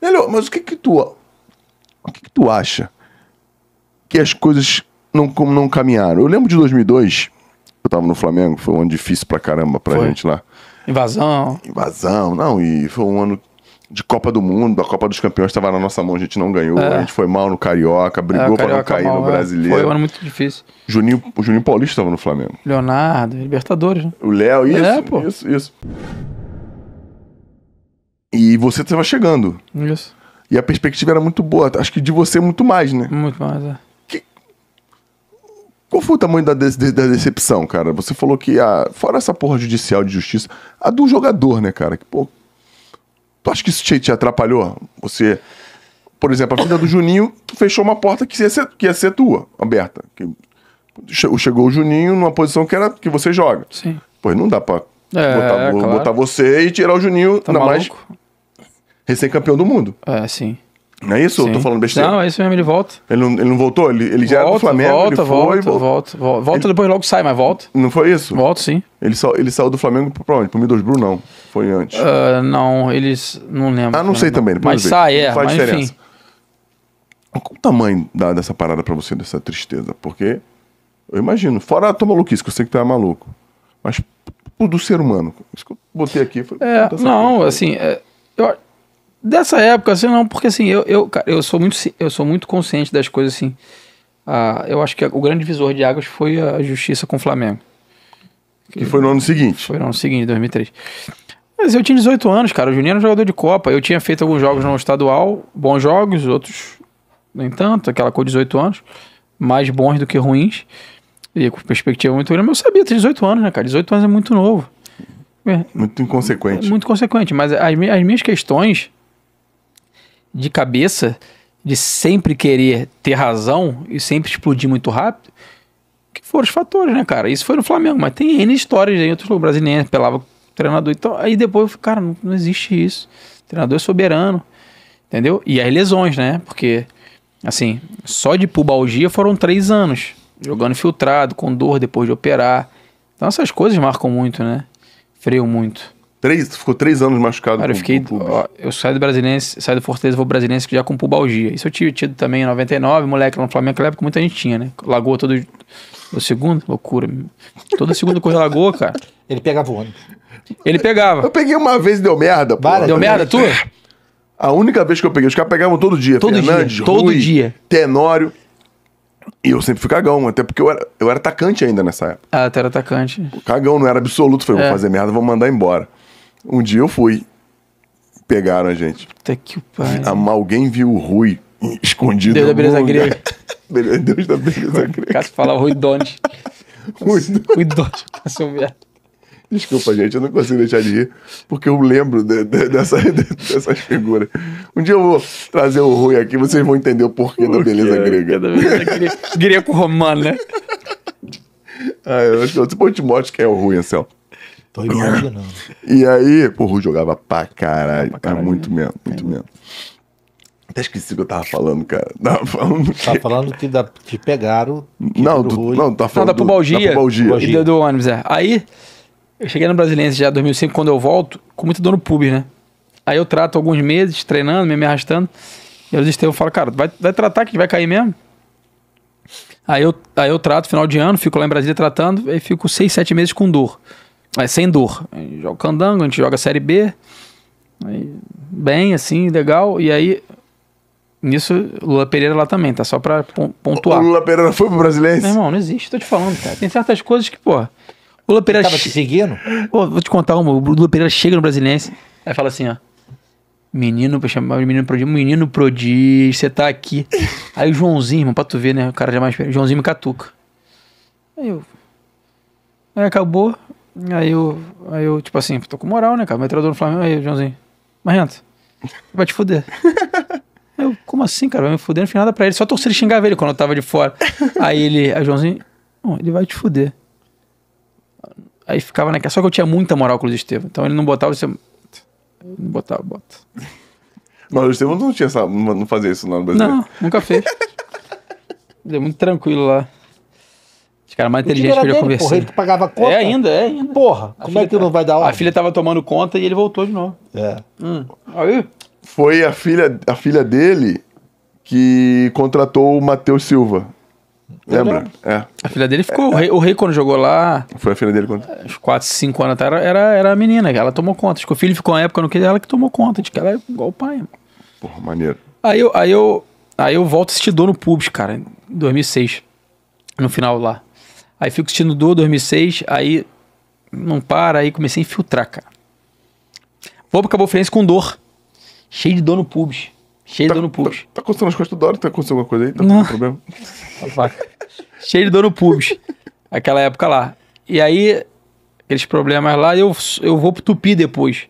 melhor mas o que que tu, o que que tu acha que as coisas não, não caminharam? Eu lembro de 2002, eu tava no Flamengo, foi um ano difícil pra caramba pra foi. gente lá. Invasão. Invasão, não, e foi um ano de Copa do Mundo, a Copa dos Campeões estava na nossa mão, a gente não ganhou, é. a gente foi mal no Carioca, é, brigou é, para não cair mal, no Brasileiro. Foi um ano muito difícil. Juninho, o Juninho Paulista estava no Flamengo. Leonardo, Libertadores, né? O Léo, isso, é, isso, isso. E você estava chegando. Isso. E a perspectiva era muito boa. Acho que de você muito mais, né? Muito mais, é. Que... Qual foi o tamanho da, de da decepção, cara? Você falou que, a... Ah, fora essa porra judicial de justiça, a do jogador, né, cara? Que, pô... Tu acha que isso te, te atrapalhou? Você por exemplo, a vida do Juninho fechou uma porta que ia ser, que ia ser tua, aberta. Que chegou o Juninho numa posição que era que você joga. Sim. Pois não dá pra é, botar, é, claro. botar, você e tirar o Juninho. Tá ainda maluco? mais recém-campeão do mundo. É, sim. Não é isso? Sim. Eu tô falando besteira. Não, é isso mesmo, ele volta. Ele não, ele não voltou? Ele, ele é volta, já era do Flamengo? Volta, ele volta, foi, volta, volta, volta. Volta, ele... depois logo sai, mas volta. Não foi isso? Volta, sim. Ele, só ele saiu do Flamengo pra onde? Pro Middlesbrough, não. Foi antes. Uh, não, eles... Não lembro. Ah, não sei também. Mas ver. sai, é. Faz mas diferença. Enfim. Qual o tamanho da, dessa parada pra você, dessa tristeza? Porque eu imagino. Fora a tua maluquice, que eu sei que tu é maluco. Mas do ser humano. Isso que eu botei aqui. Foi, é, não, assim... É, eu Dessa época, assim, não, porque assim, eu, eu, cara, eu, sou, muito, eu sou muito consciente das coisas assim. Ah, eu acho que o grande divisor de águas foi a justiça com o Flamengo. Que foi no ano seguinte. Foi no ano seguinte, 2003. Mas eu tinha 18 anos, cara. O Juninho era um jogador de Copa. Eu tinha feito alguns jogos no estadual, bons jogos, outros nem tanto, aquela com 18 anos, mais bons do que ruins. E com perspectiva muito grande. Mas eu sabia, ter 18 anos, né, cara? 18 anos é muito novo. É, muito inconsequente. É muito consequente, mas as, as minhas questões de cabeça, de sempre querer ter razão e sempre explodir muito rápido, que foram os fatores, né, cara? Isso foi no Flamengo, mas tem N histórias aí, outros brasileiros né? pelava treinador. Então, aí depois eu falei, cara, não, não existe isso. O treinador é soberano, entendeu? E as lesões, né? Porque, assim, só de pubalgia foram três anos, jogando filtrado, com dor depois de operar. Então essas coisas marcam muito, né? Freio muito. Três, ficou três anos machucado. Cara, com, eu fiquei. eu saí do Brasilense, saí do Fortaleza, vou pro Brasilense que já com pubalgia. Isso eu tive tido também em 99, moleque no Flamengo, naquela época muita gente tinha, né? Lagoa todo. O segundo? Loucura. Todo segundo corria lagoa, cara. Ele pegava o ônibus. Ele pegava. Eu peguei uma vez e deu merda. Várias, deu merda tu A única vez que eu peguei, os caras pegavam todo dia. Todo Fernandes, dia. Todo Rui, dia. Tenório. E eu sempre fui cagão, até porque eu era, eu era atacante ainda nessa época. Ah, até era atacante. Cagão, não era absoluto. Falei, é. vou fazer merda, vou mandar embora. Um dia eu fui. Pegaram a gente. Puta que pariu. Alguém viu o Rui escondido. Deus da beleza lugar. grega. Deus da beleza grega. Caso falava Rui Dones. Rui Dones. Cássio Humberto. Desculpa, gente, eu não consigo deixar de rir, porque eu lembro de, de, dessa, de, dessas figuras. Um dia eu vou trazer o Rui aqui, vocês vão entender o porquê o da beleza é, grega. É da beleza greco romano né? Ah, eu acho que o Timóteo que é o Rui, Anselmo. Tô imaginando. e aí, porra, jogava pra caralho. Pra é caralho. muito né? mesmo, muito é. mesmo. Até esqueci o que eu tava falando, cara. Tava falando que... Tava falando que te pegaram. Que não, tu, não, tava tá falando não, da pubalgia. Da pubalgia. E do, ônibus, é. Aí, eu cheguei no Brasiliense já em 2005, quando eu volto, com muito dor no pub, né? Aí eu trato alguns meses, treinando, me, arrastando. E o eu falo, cara, vai, vai tratar que vai cair mesmo. Aí eu, aí eu trato final de ano, fico lá em Brasília tratando, e fico seis, sete meses com dor. É, sem dor. A gente joga candango, a gente joga Série B. Aí, bem, assim, legal. E aí, nisso, Lula Pereira lá também, tá? Só pra pontuar. O Lula Pereira foi pro Brasileiro? Meu irmão, não existe, tô te falando, cara. Tem certas coisas que, pô. O Lula Pereira. tava te seguindo? Pô, vou te contar uma. O Lula Pereira chega no Brasiliense, aí fala assim, ó. Menino, pra chamar de menino prodígio, menino prodígio, você tá aqui. Aí o Joãozinho, irmão, pra tu ver, né? O cara já é mais. Joãozinho me catuca. Aí eu. Aí acabou. Aí eu, aí eu, tipo assim, tô com moral, né, cara? Metralhador no Flamengo, aí, Joãozinho. Marrento, vai te fuder. eu, como assim, cara? Vai me fuder, não fiz nada pra ele. Só torcida xingava ele quando eu tava de fora. Aí ele, aí Joãozinho, ele vai te fuder. Aí ficava naquela. Só que eu tinha muita moral com o Luiz Estevam. Então ele não botava você. Não botava, bota. Mas o Luiz Estevam não tinha essa. Não fazia isso lá no Brasil. Não, nunca fez. é muito tranquilo lá. Os caras é mais inteligentes que eu já conversei. pagava é, conta. É ainda, é ainda. Porra, a como é que tá... não vai dar hora? A filha tava tomando conta e ele voltou de novo. É. Hum. Aí. Foi a filha, a filha dele que contratou o Matheus Silva. Lembra? É. A filha dele ficou. É. O, rei, o, rei, quando jogou lá. Foi a filha dele quando? Uns 4, 5 anos atrás, era, era a menina, ela tomou conta. Acho que o filho ficou na época no que ela que tomou conta, de que ela é igual o pai. Mano. Porra, maneiro. Aí eu, aí eu, aí eu volto a assistir Dono Pubs, cara, em 2006. No final lá. Aí fico assistindo Duo 2006, aí não para, aí comecei a infiltrar, cara. Vou pro Cabo Friense com dor. Cheio de dor no pubis. Cheio tá, de dor no pubis. Tá, tá acontecendo as coisas toda hora? Tá acontecendo alguma coisa aí? Tá não. problema? Cheio de dor no pubis. Aquela época lá. E aí, aqueles problemas lá, eu, eu vou pro Tupi depois.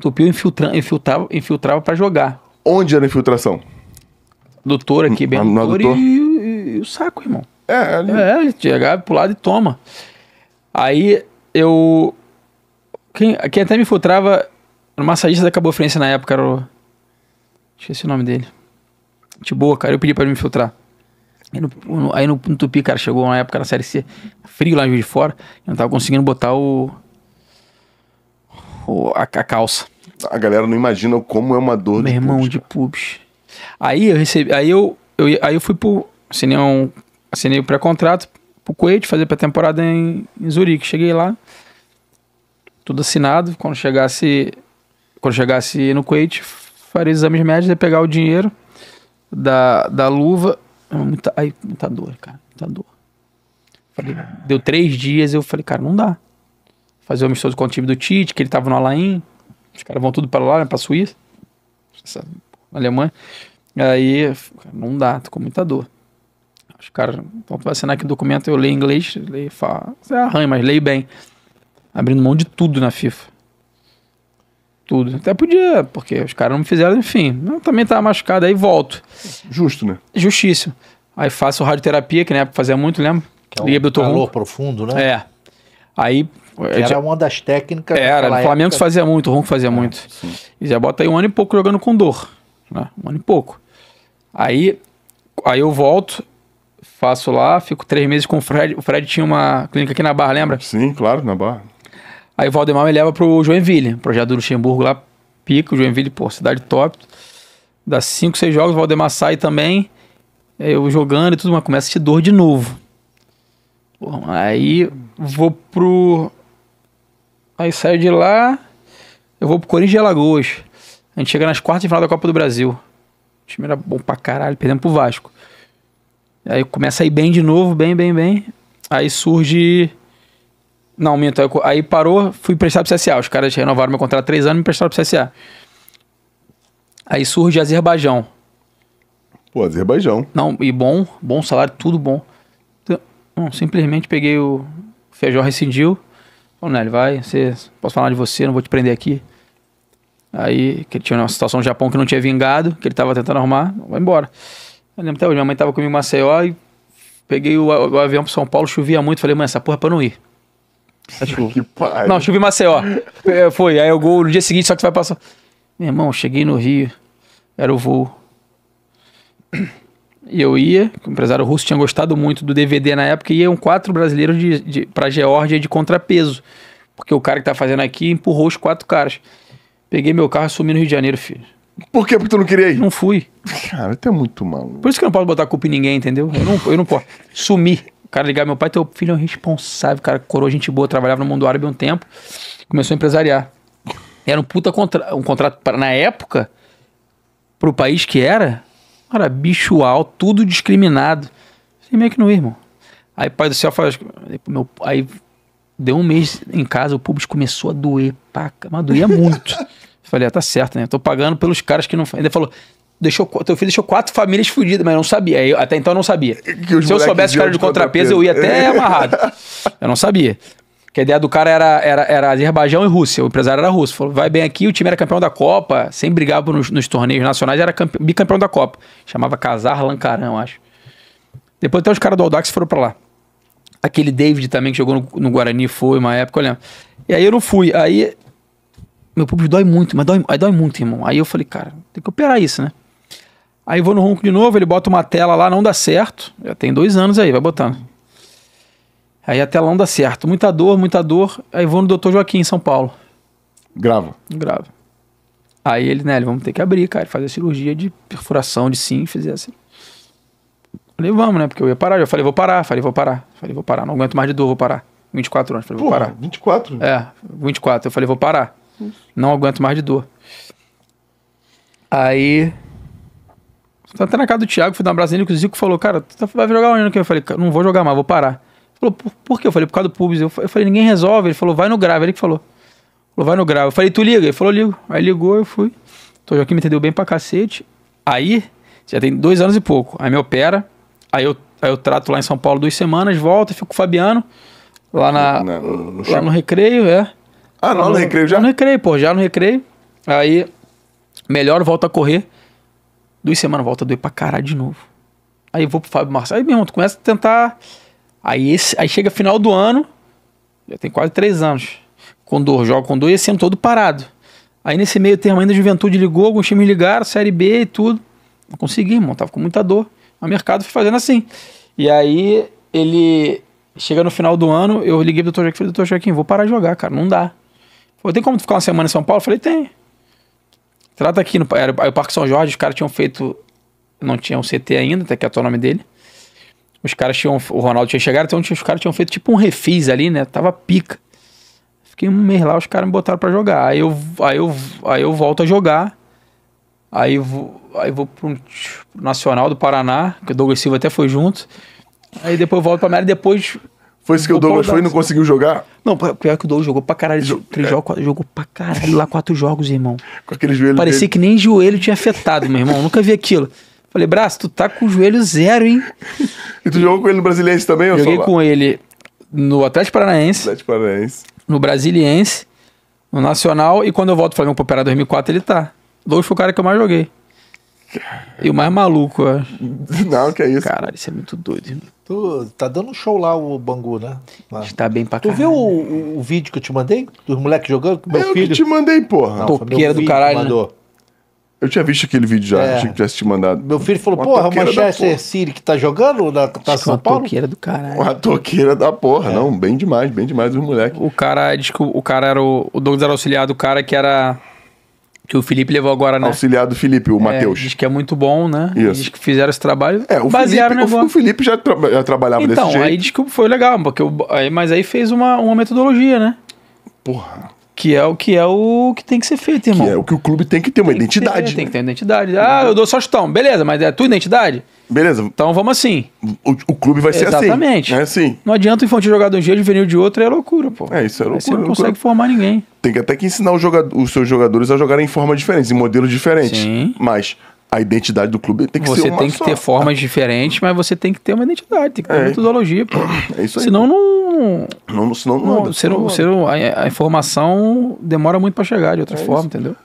Tupi eu infiltra, infiltrava, infiltrava pra jogar. Onde era a infiltração? Doutor aqui, bem doutor, doutor? E, e, e o saco, irmão. É, é, ele... É, ele chega pro lado e toma. Aí eu. Quem, quem até me filtrava no massagista da Cabo Frense na época era o. Esqueci o nome dele. De boa, cara. Eu pedi pra ele me filtrar. Aí no, no, aí no, no Tupi, cara, chegou uma época na Série C, frio lá de fora, eu não tava conseguindo botar o. o a, a, calça. A galera não imagina como é uma dor Meu de irmão de pubs. Aí eu recebi. Aí eu, eu, aí eu fui pro cinema um assinei o pré-contrato pro Kuwait, fazer pré-temporada em, em Zurique. Cheguei lá, tudo assinado. Quando chegasse, quando chegasse no Kuwait, faria exames médicos e pegar o dinheiro da, da luva. É muita, ai, muita dor, cara, muita dor. Falei, deu três dias, eu falei, cara, não dá. Fazer o amistoso com o time do Tite, que ele tava no Alain. Os caras vão tudo para lá, né, pra Suíça. Essa, Alemanha. Aí, não dá, tô com muita dor. Os caras, então tu vai assinar aqui documento, eu leio em inglês, leio, fala, você arranha, mas leio bem. Abrindo mão de tudo na FIFA. Tudo. Até podia, porque os caras não me fizeram, enfim. Eu também tava machucado, aí volto. Justo, né? Justíssimo. Aí faço radioterapia, que na época fazia muito, lembra? Que é um Liga calor profundo, né? É. Aí... era já... uma das técnicas... Era, o Flamengo época... fazia muito, o Ronco fazia é, muito. Sim. E já bota aí um ano e pouco jogando com dor. Né? Um ano e pouco. Aí, aí eu volto, faço lá, fico três meses com o Fred. O Fred tinha uma clínica aqui na Barra, lembra? Sim, claro, na Barra. Aí o Valdemar me leva pro Joinville, projeto do Luxemburgo lá, pico, Joinville, pô, cidade top. Dá cinco, seis jogos, o Valdemar sai também. Eu jogando e tudo, mas começa a se dor de novo. Bom, aí vou pro. Aí saio de lá, eu vou pro Corinthians de Alagoas. A gente chega nas quartas de final da Copa do Brasil. O time era bom pra caralho, perdemos pro Vasco. Aí começa a ir bem de novo, bem, bem, bem. Aí surge. Não, minto. Aí parou, fui para pro CSA. Os caras renovaram meu contrato há três anos e me prestaram pro CSA. Aí surge Azerbaijão. Pô, Azerbaijão. Não, e bom, bom salário, tudo bom. então simplesmente peguei o. feijão Feijó rescindiu. Falou, Nélio, vai, você, posso falar de você, não vou te prender aqui. Aí, que ele tinha uma situação no Japão que não tinha vingado, que ele tava tentando arrumar, vai embora. Eu lembro até hoje, minha mãe tava comigo em Maceió e peguei o, o avião pro São Paulo, chovia muito. Falei, mãe, essa porra é pra não ir. Acho... Que Não, chuva em Maceió. É, foi, aí o gol no dia seguinte, só que vai passar. Meu irmão, cheguei no Rio, era o voo. E eu ia, o empresário russo tinha gostado muito do DVD na época, e iam quatro brasileiros de, de, pra Geórgia de contrapeso. Porque o cara que tá fazendo aqui empurrou os quatro caras. Peguei meu carro e sumi no Rio de Janeiro, filho. Por quê? Porque tu não queria ir? Não fui. Cara, tu é muito maluco. Por isso que eu não posso botar culpa em ninguém, entendeu? Eu não, eu não posso. Sumir. O cara ligar meu pai, teu filho é um responsável, cara, coroa gente boa, trabalhava no mundo árabe um tempo, começou a empresariar. Era um puta contra, um contrato pra, na época, pro país que era, era bicho alto, tudo discriminado. Assim, meio que não ia, irmão. Aí pai do céu faz. Meu, aí deu um mês em casa, o público começou a doer, paca, mas doía muito. Falei, ah, tá certo, né? Tô pagando pelos caras que não. Ainda falou, deixou, teu filho deixou quatro famílias fodidas, mas eu não sabia. até então eu não sabia. Se eu soubesse cara de contrapeso, eu ia até amarrado. eu não sabia. Que a ideia do cara era, era, era Azerbaijão e Rússia. O empresário era russo. Falou, vai bem aqui, o time era campeão da Copa, sem brigar nos, nos torneios nacionais, era bicampeão da Copa. Chamava Casar Lancarão, acho. Depois até os caras do Aldax foram para lá. Aquele David também que jogou no, no Guarani foi uma época, eu lembro. E aí eu não fui. Aí meu público dói muito, mas dói, aí dói muito, irmão. Aí eu falei, cara, tem que operar isso, né? Aí eu vou no ronco de novo, ele bota uma tela lá, não dá certo. Já tem dois anos aí, vai botando. Aí a tela não dá certo. Muita dor, muita dor. Aí vou no doutor Joaquim, em São Paulo. Grava. Grava. Aí ele, né, ele, vamos ter que abrir, cara, fazer a cirurgia de perfuração de sim, fizer assim. Falei, vamos, né? Porque eu ia parar. Eu falei, vou parar, falei, vou parar. Falei, vou parar. Não aguento mais de dor, vou parar. 24 anos, falei, Porra, vou parar. 24? É, 24. Eu falei, vou parar. Não aguento mais de dor. Aí. Tá até na casa do Thiago, fui dar um abraço que o Zico falou, cara, tu tá, vai jogar onde? Que eu falei, não vou jogar mais, vou parar. Ele falou, por, por quê? Eu falei, por causa do pubs. Eu falei, ninguém resolve. Ele falou, vai no grave. Ele que falou. Falou, vai no grave. Eu falei, tu liga? Ele falou, ligo. Aí ligou, eu fui. Tô aqui me entendeu bem pra cacete. Aí, já tem dois anos e pouco. Aí me opera. Aí eu, aí eu trato lá em São Paulo duas semanas, volto, fico com o Fabiano. Lá, na, lá no recreio, é. Ah, não, no recreio já? No recreio, pô, já no recreio. Aí, melhor, volta a correr. Duas semanas volta a doer pra caralho de novo. Aí vou pro Fábio Marçal. Aí, meu irmão, tu começa a tentar. Aí, esse, aí chega final do ano, já tem quase três anos. Com dor, jogo com dor e esse todo parado. Aí nesse meio termo ainda a juventude ligou, alguns times ligaram, Série B e tudo. Não consegui, irmão, tava com muita dor. O mercado foi fazendo assim. E aí ele chega no final do ano, eu liguei pro Dr. Jack e falei, Dr. Joaquim, vou parar de jogar, cara, não dá tem como tu ficar uma semana em São Paulo? Eu falei, tem. Trata aqui no era, aí o Parque São Jorge, os caras tinham feito. Não tinha um CT ainda, até que é o nome dele. Os caras tinham. O Ronaldo tinha chegado, então os caras tinham feito tipo um refis ali, né? Tava pica. Fiquei um mês lá, os caras me botaram pra jogar. Aí eu, aí eu, aí eu volto a jogar. Aí vou, aí vou pro, o pro Nacional do Paraná, que o Douglas Silva até foi junto. Aí depois volto pra América, depois foi isso que o Douglas foi e não conseguiu jogar? Não, pior que o Douglas jogou pra caralho. três é. jogos, quatro, jogou pra caralho lá quatro jogos, irmão. Com aquele joelho. Parecia dele. que nem joelho tinha afetado, meu irmão. Nunca vi aquilo. Falei, braço, tu tá com o joelho zero, hein? E tu jogou com ele no Brasiliense também, ou Joguei com ele no Atlético Paranaense. Atlético Paranaense. No Brasiliense, no Nacional. E quando eu volto pro Flamengo pra operar 2004, ele tá. O Douglas foi o cara que eu mais joguei. E o mais maluco, eu acho. Não, que é isso. Caralho, isso é muito doido, irmão. Tu tá dando um show lá o Bangu, né? Lá. Está bem pra caralho. Tu viu o, o, o, vídeo que eu te mandei? Dos moleques jogando com meu eu filho? Eu te mandei, porra. Não, toqueira do caralho. Né? Mandou. Né? Eu tinha visto aquele vídeo já, é. achei que tivesse te mandado. Meu filho falou, uma porra, o Manchester City que tá jogando na tá São uma Paulo. Uma toqueira do caralho. Uma toqueira da porra, é. não, bem demais, bem demais os moleques. O cara, de que o cara era o, o Douglas era auxiliar do cara que era que o Felipe levou agora, né? Auxiliar do Felipe, o é, Matheus. Diz que é muito bom, né? Isso. Diz que fizeram esse trabalho. É, o basearam Felipe, o, Felipe já, tra já trabalhava então, desse jeito. Então, aí diz que foi legal, porque o, aí, mas aí fez uma, uma metodologia, né? Porra. Que é o que é o que tem que ser feito, irmão. Que é o que o clube tem que ter uma tem identidade. Ter, tem que ter né? identidade. Ah, eu dou só chutão. Beleza, mas é a tua identidade? Beleza. Então vamos assim. O, o clube vai ser assim. Exatamente. É assim. Não adianta o infantil jogar de um jeito, juvenil de outro, é loucura, pô. É, isso é loucura. você não loucura. É consegue formar ninguém. Tem que até que ensinar os, jogador, os seus jogadores a jogarem em formas diferentes, em modelos diferentes. Sim. Mas a identidade do clube tem que você ser uma Você tem que só. ter formas diferentes, mas você tem que ter uma identidade, tem que ter é. metodologia, pô. É isso aí. Senão não não. Não, não, não, não, não, ser, não, ser, a, a, informação demora muito para chegar de outra é forma, isso. entendeu?